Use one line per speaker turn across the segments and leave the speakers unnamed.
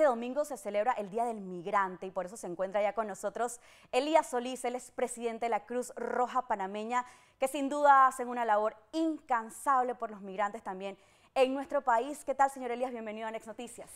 Este domingo se celebra el Día del Migrante y por eso se encuentra ya con nosotros Elías Solís, él es presidente de la Cruz Roja Panameña, que sin duda hacen una labor incansable por los migrantes también en nuestro país. ¿Qué tal, señor Elías? Bienvenido a Next Noticias.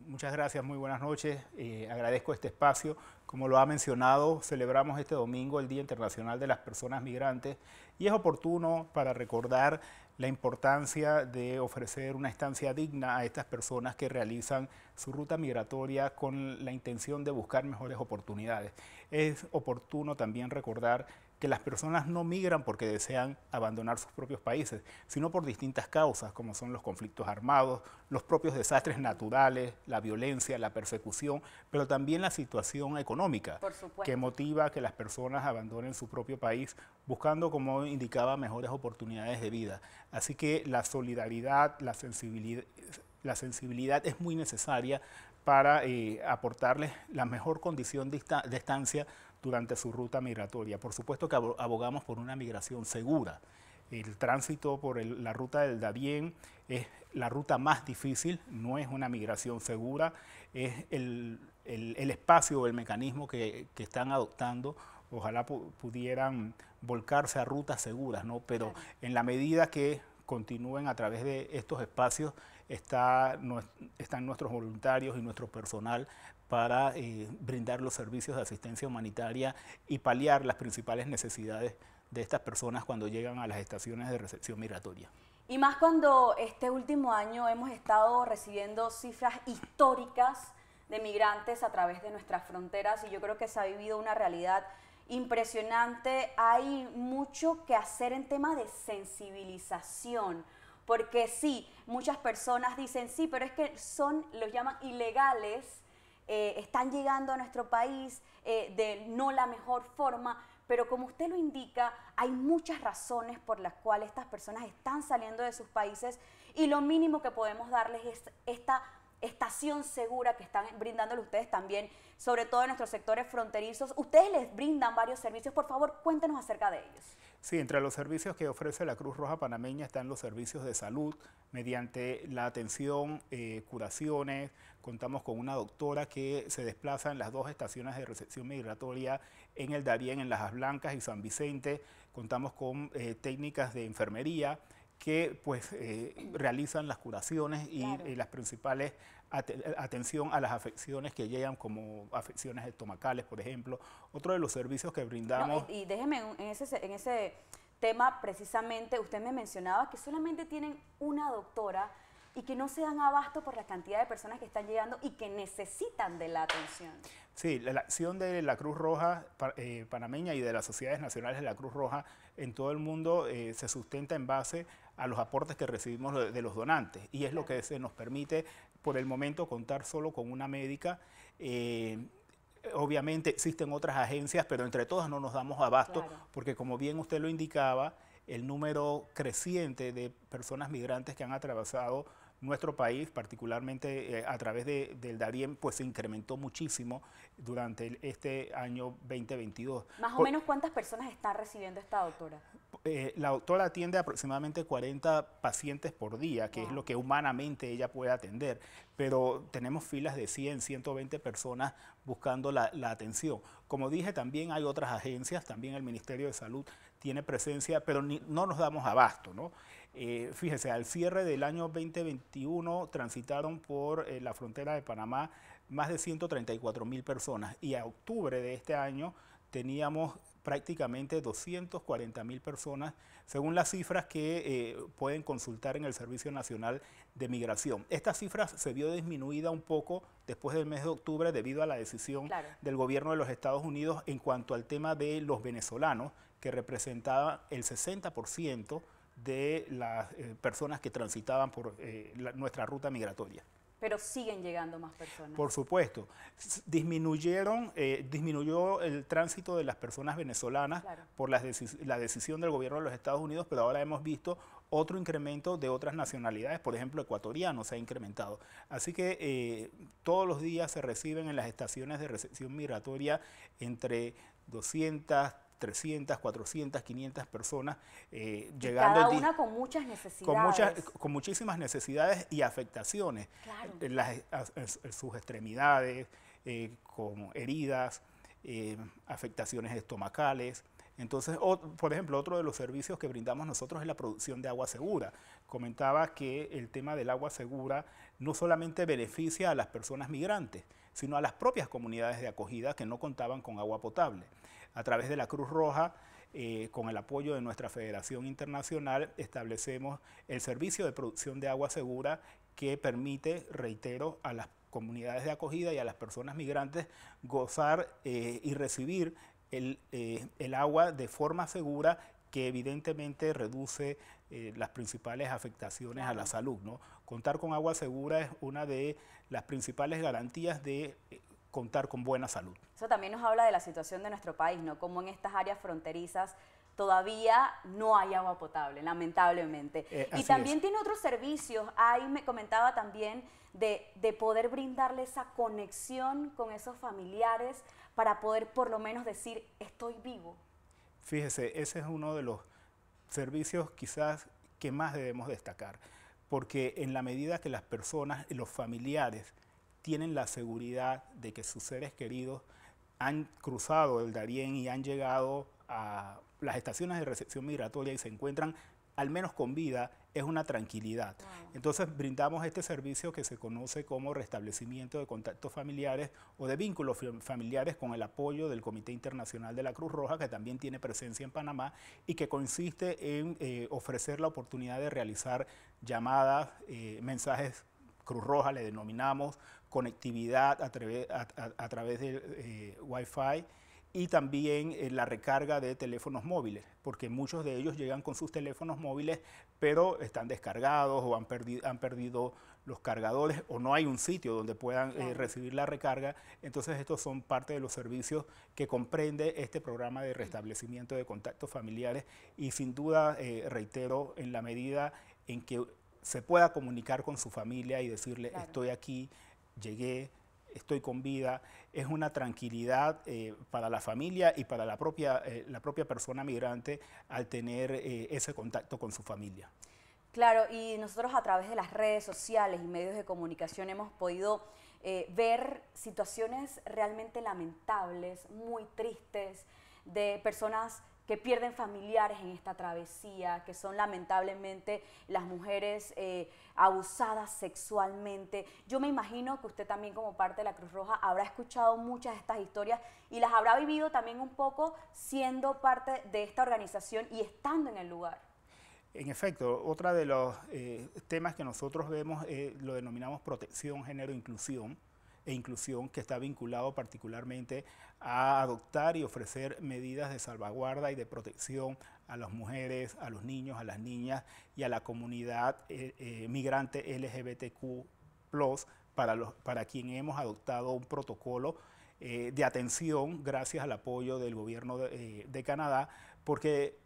Muchas gracias, muy buenas noches. Eh, agradezco este espacio. Como lo ha mencionado, celebramos este domingo el Día Internacional de las Personas Migrantes y es oportuno para recordar la importancia de ofrecer una estancia digna a estas personas que realizan su ruta migratoria con la intención de buscar mejores oportunidades. Es oportuno también recordar que las personas no migran porque desean abandonar sus propios países, sino por distintas causas, como son los conflictos armados, los propios desastres naturales, la violencia, la persecución, pero también la situación económica, que motiva que las personas abandonen su propio país buscando, como indicaba, mejores oportunidades de vida. Así que la solidaridad, la sensibilidad, la sensibilidad es muy necesaria para eh, aportarles la mejor condición de estancia durante su ruta migratoria. Por supuesto que abogamos por una migración segura. El tránsito por la ruta del Dabien es la ruta más difícil, no es una migración segura, es el, espacio o el mecanismo que, están adoptando ojalá pudieran volcarse a rutas seguras, ¿no? Pero en la medida que continúen a través de estos espacios están nuestros voluntarios y nuestro personal para eh, brindar los servicios de asistencia humanitaria y paliar las principales necesidades de estas personas cuando llegan a las estaciones de recepción migratoria.
Y más cuando este último año hemos estado recibiendo cifras históricas de migrantes a través de nuestras fronteras y yo creo que se ha vivido una realidad impresionante. Hay mucho que hacer en tema de sensibilización. Porque sí, muchas personas dicen, sí, pero es que son, los llaman ilegales, eh, están llegando a nuestro país eh, de no la mejor forma, pero como usted lo indica, hay muchas razones por las cuales estas personas están saliendo de sus países y lo mínimo que podemos darles es esta estación segura que están brindándole ustedes también, sobre todo en nuestros sectores fronterizos. Ustedes les brindan varios servicios, por favor, cuéntenos acerca de ellos.
Sí, entre los servicios que ofrece la Cruz Roja Panameña están los servicios de salud mediante la atención, eh, curaciones. Contamos con una doctora que se desplaza en las dos estaciones de recepción migratoria en el Darién, en Las Blancas y San Vicente. Contamos con eh, técnicas de enfermería que pues eh, realizan las curaciones y, eh, las principales atención a las afecciones que llegan como afecciones estomacales, por ejemplo. Otro de los servicios que brindamos...
y, déjeme, en ese, en ese tema precisamente, usted me mencionaba que solamente tienen una doctora y que no se dan abasto por la cantidad de personas que están llegando y que necesitan de la atención.
Sí, la, acción de la Cruz Roja eh, panameña y de las sociedades nacionales de la Cruz Roja en todo el mundo se sustenta en base a los aportes que recibimos de los donantes. Y es lo que se nos permite por el momento contar solo con una médica. Eh, obviamente existen otras agencias, pero entre todas no nos damos abasto, porque como bien usted lo indicaba, el número creciente de personas migrantes que han atravesado nuestro país, particularmente eh, a través del Darién, pues se incrementó muchísimo durante este año 2022. Más o menos
cuántas personas está recibiendo esta doctora?
Eh, la doctora atiende aproximadamente 40 pacientes por día, que es lo que humanamente ella puede atender, pero tenemos filas de 100, 120 personas buscando la, atención. Como dije, también hay otras agencias, también el Ministerio de Salud tiene presencia, pero no nos damos abasto, ¿no? Eh, fíjese, al cierre del año 2021 transitaron por eh, la frontera de Panamá más de 134 mil personas y a octubre de este año teníamos prácticamente 240 mil personas, según las cifras que eh, pueden consultar en el Servicio Nacional de Migración. Estas cifras se vio disminuida un poco después del mes de octubre debido a la decisión del gobierno de los Estados Unidos en cuanto al tema de los venezolanos, que representaba el 60% de las eh, personas que transitaban por eh, nuestra ruta migratoria
pero siguen llegando más personas. Por
supuesto. Disminuyeron, eh, disminuyó el tránsito de las personas venezolanas por la, la decisión del gobierno de los Estados Unidos, pero ahora hemos visto otro incremento de otras nacionalidades, por ejemplo, ecuatorianos se ha incrementado. Así que eh, todos los días se reciben en las estaciones de recepción migratoria entre 200, 300, 400, 500 personas eh, llegando. Cada una con muchas necesidades. Con, muchísimas necesidades y afectaciones. en eh, eh, sus extremidades, eh, como heridas, afectaciones estomacales. Entonces, por ejemplo, otro de los servicios que brindamos nosotros es la producción de agua segura. Comentaba que el tema del agua segura no solamente beneficia a las personas migrantes, sino a las propias comunidades de acogida que no contaban con agua potable a través de la Cruz Roja, eh, con el apoyo de nuestra Federación Internacional, establecemos el servicio de producción de agua segura que permite, reitero, a las comunidades de acogida y a las personas migrantes gozar eh, y recibir eh, el, agua de forma segura que evidentemente reduce las principales afectaciones a la salud. ¿no? Contar con agua segura es una de las principales garantías de contar con buena salud.
Eso también nos habla de la situación de nuestro país, ¿no? Como en estas áreas fronterizas todavía no hay agua potable, lamentablemente. Eh, y también tiene otros servicios. Ahí me comentaba también de, de, poder brindarle esa conexión con esos familiares para poder por lo menos decir, estoy vivo.
Fíjese, ese es uno de los servicios quizás que más debemos destacar, porque en la medida que las personas, los familiares, tienen la seguridad de que sus seres queridos han cruzado el Darién y han llegado a las estaciones de recepción migratoria y se encuentran al menos con vida, es una tranquilidad. Entonces brindamos este servicio que se conoce como restablecimiento de contactos familiares o de vínculos familiares con el apoyo del Comité Internacional de la Cruz Roja, que también tiene presencia en Panamá y que consiste en eh, ofrecer la oportunidad de realizar llamadas, eh, mensajes Cruz Roja le denominamos conectividad a, través de eh, Wi-Fi y también eh, la recarga de teléfonos móviles, porque muchos de ellos llegan con sus teléfonos móviles, pero están descargados o han, han perdido los cargadores o no hay un sitio donde puedan eh, recibir la recarga. Entonces estos son parte de los servicios que comprende este programa de restablecimiento de contactos familiares y sin duda, reitero, en la medida en que se pueda comunicar con su familia y decirle estoy aquí, llegué, estoy con vida, es una tranquilidad eh, para la familia y para la propia, eh, la propia persona migrante al tener eh, ese contacto con su familia.
Claro, y nosotros a través de las redes sociales y medios de comunicación hemos podido ver situaciones realmente lamentables, muy tristes, de personas que pierden familiares en esta travesía, que son lamentablemente las mujeres eh, abusadas sexualmente. Yo me imagino que usted también como parte de la Cruz Roja habrá escuchado muchas de estas historias y las habrá vivido también un poco siendo parte de esta organización y estando en el lugar.
En efecto, otro de los eh, temas que nosotros vemos eh, lo denominamos protección, género, e inclusión e Inclusión, que está vinculado particularmente a adoptar y ofrecer medidas de salvaguarda y de protección a las mujeres, a los niños, a las niñas y a la comunidad eh, eh, migrante LGBTQ para, para quien hemos adoptado un protocolo eh, de atención gracias al apoyo del gobierno de, Canadá, porque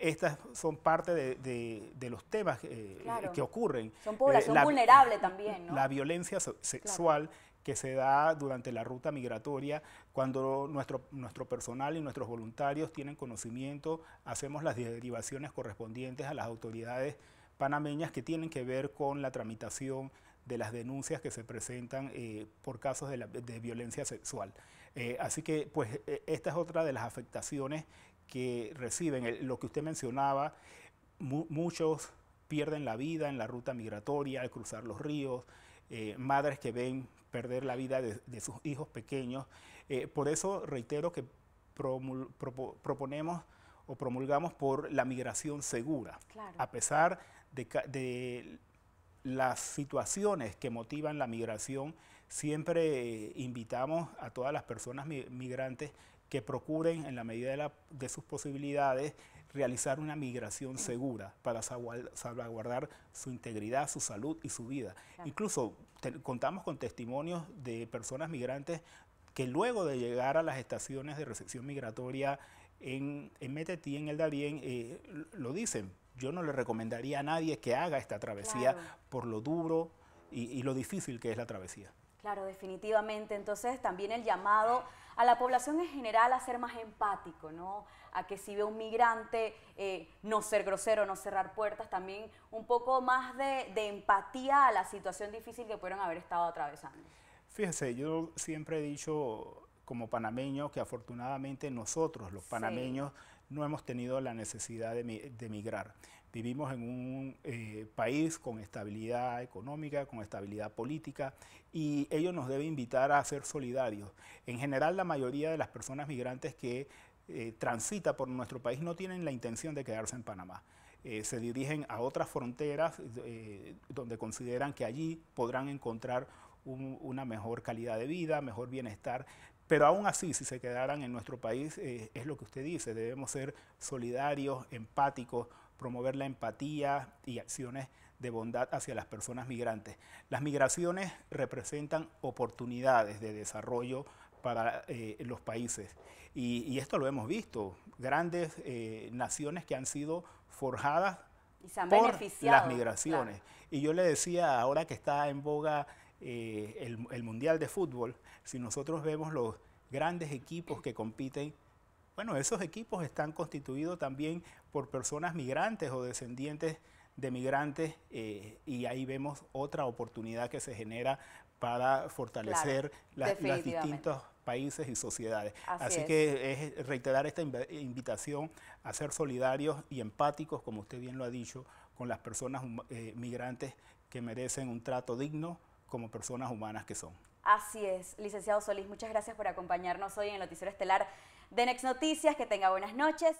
estas son parte de, los temas que ocurren. Son población vulnerable también, La violencia sexual que se da durante la ruta migratoria, cuando nuestro, nuestro personal y nuestros voluntarios tienen conocimiento, hacemos las derivaciones correspondientes a las autoridades panameñas que tienen que ver con la tramitación de las denuncias que se presentan eh, por casos de, violencia sexual. Eh, así que, pues, e, esta es otra de las afectaciones que reciben. lo que usted mencionaba, muchos pierden la vida en la ruta migratoria, al cruzar los ríos, eh, madres que ven perder la vida de, sus hijos pequeños. Eh, por eso reitero que proponemos o promulgamos por la migración segura, a pesar de, las situaciones que motivan la migración, siempre eh, invitamos a todas las personas migrantes que procuren en la medida de sus posibilidades realizar una migración segura para salvaguardar su integridad, su salud y su vida. Incluso contamos con testimonios de personas migrantes que luego de llegar a las estaciones de recepción migratoria en, en Metetí, en el Darién, eh, lo dicen. Yo no le recomendaría a nadie que haga esta travesía por lo duro y lo difícil que es la travesía.
Claro, definitivamente. Entonces también el llamado a la población en general a ser más empático, ¿no? A que si ve un migrante, eh, no ser grosero, no cerrar puertas, también un poco más de, empatía a la situación difícil que pudieron haber estado atravesando.
Fíjese, yo siempre he dicho como panameño que afortunadamente nosotros los panameños no hemos tenido la necesidad de, de, migrar. Vivimos en un eh, país con estabilidad económica, con estabilidad política y ello nos debe invitar a ser solidarios. En general, la mayoría de las personas migrantes que transitan eh, transita por nuestro país no tienen la intención de quedarse en Panamá. Eh, se dirigen a otras fronteras donde consideran que allí podrán encontrar una mejor calidad de vida, mejor bienestar. Pero aún así, si se quedaran en nuestro país, es lo que usted dice, debemos ser solidarios, empáticos, promover la empatía y acciones de bondad hacia las personas migrantes. Las migraciones representan oportunidades de desarrollo para eh, los países y, esto lo hemos visto, grandes eh, naciones que han sido forjadas
por las migraciones.
Y yo le decía, ahora que está en boga eh, el, el Mundial de Fútbol, si nosotros vemos los grandes equipos que compiten bueno, esos equipos están constituidos también por personas migrantes o descendientes de migrantes eh, y ahí vemos otra oportunidad que se genera para fortalecer los distintos países y sociedades. Así, que es reiterar esta invitación a ser solidarios y empáticos, como usted bien lo ha dicho, con las personas eh, migrantes que merecen un trato digno como personas humanas que son.
Así es, licenciado Solís, muchas gracias por acompañarnos hoy en el Noticiero Estelar de Next Noticias. Que tenga buenas noches.